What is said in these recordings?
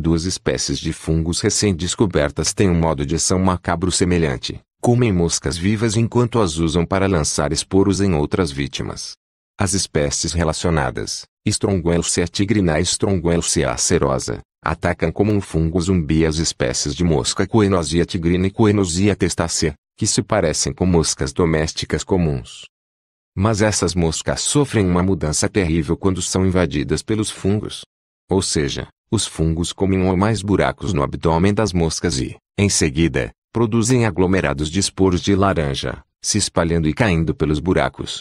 Duas espécies de fungos recém-descobertas têm um modo de ação macabro semelhante. Comem moscas vivas enquanto as usam para lançar esporos em outras vítimas. As espécies relacionadas, Stronguelcia tigrina e Stronguelcia acerosa, atacam como um fungo zumbi as espécies de mosca Coenosia tigrina e Coenosia testacea, que se parecem com moscas domésticas comuns. Mas essas moscas sofrem uma mudança terrível quando são invadidas pelos fungos. Ou seja, os fungos comem um ou mais buracos no abdômen das moscas e, em seguida, produzem aglomerados de esporos de laranja, se espalhando e caindo pelos buracos.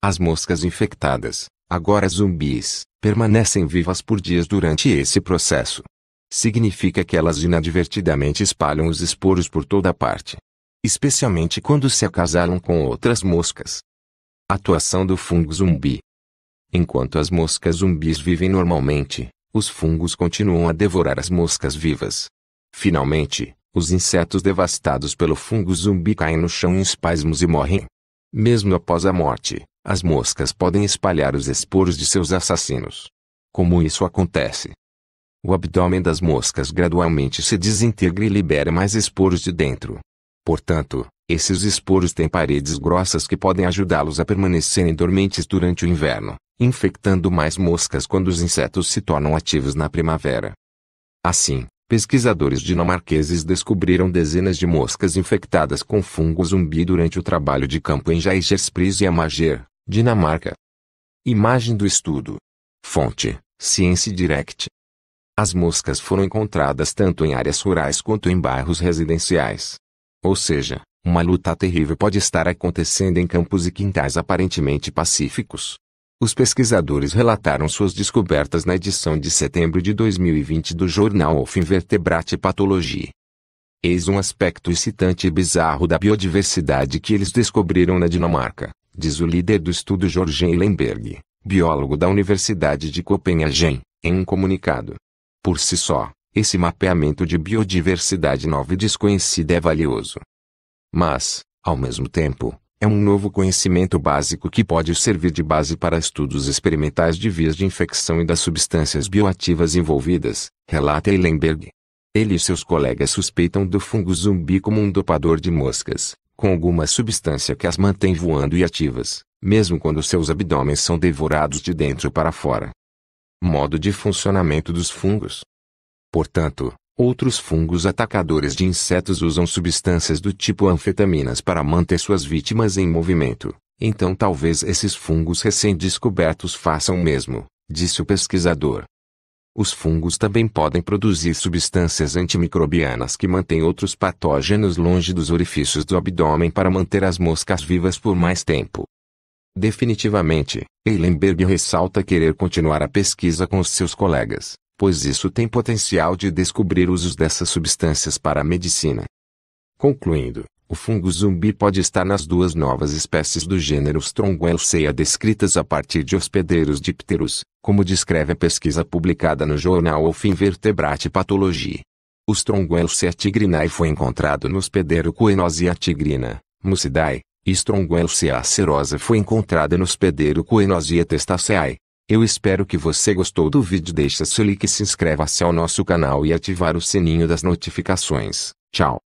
As moscas infectadas, agora zumbis, permanecem vivas por dias durante esse processo. Significa que elas inadvertidamente espalham os esporos por toda parte. Especialmente quando se acasalam com outras moscas. Atuação do fungo zumbi. Enquanto as moscas zumbis vivem normalmente, os fungos continuam a devorar as moscas vivas. Finalmente, os insetos devastados pelo fungo zumbi caem no chão em espasmos e morrem. Mesmo após a morte, as moscas podem espalhar os esporos de seus assassinos. Como isso acontece? O abdômen das moscas gradualmente se desintegra e libera mais esporos de dentro. Portanto, esses esporos têm paredes grossas que podem ajudá-los a permanecerem dormentes durante o inverno infectando mais moscas quando os insetos se tornam ativos na primavera. Assim, pesquisadores dinamarqueses descobriram dezenas de moscas infectadas com fungo zumbi durante o trabalho de campo em Jaigerspris e Amager, Dinamarca. Imagem do estudo. Fonte: Science Direct. As moscas foram encontradas tanto em áreas rurais quanto em bairros residenciais. Ou seja, uma luta terrível pode estar acontecendo em campos e quintais aparentemente pacíficos, os pesquisadores relataram suas descobertas na edição de setembro de 2020 do jornal Of Invertebrate Pathology. Eis um aspecto excitante e bizarro da biodiversidade que eles descobriram na Dinamarca, diz o líder do estudo Jorge Eilenberg, biólogo da Universidade de Copenhagen, em um comunicado. Por si só, esse mapeamento de biodiversidade nova e desconhecida é valioso. Mas, ao mesmo tempo, é um novo conhecimento básico que pode servir de base para estudos experimentais de vias de infecção e das substâncias bioativas envolvidas, relata Eilenberg. Ele e seus colegas suspeitam do fungo zumbi como um dopador de moscas, com alguma substância que as mantém voando e ativas, mesmo quando seus abdômenes são devorados de dentro para fora. Modo de funcionamento dos fungos. Portanto, Outros fungos atacadores de insetos usam substâncias do tipo anfetaminas para manter suas vítimas em movimento. Então talvez esses fungos recém-descobertos façam o mesmo, disse o pesquisador. Os fungos também podem produzir substâncias antimicrobianas que mantêm outros patógenos longe dos orifícios do abdômen para manter as moscas vivas por mais tempo. Definitivamente, Eilenberg ressalta querer continuar a pesquisa com os seus colegas pois isso tem potencial de descobrir usos dessas substâncias para a medicina. Concluindo, o fungo zumbi pode estar nas duas novas espécies do gênero Strongwellsea descritas a partir de hospedeiros dípteros, como descreve a pesquisa publicada no jornal of Invertebrate Pathology. O Strongwellsea tigrinae foi encontrado no hospedeiro Coenosia tigrina, Mucidae, e Strongwellsea acerosa foi encontrada no hospedeiro Coenosia testaceae, eu espero que você gostou do vídeo. Deixa seu like, se inscreva-se ao nosso canal e ativar o sininho das notificações. Tchau.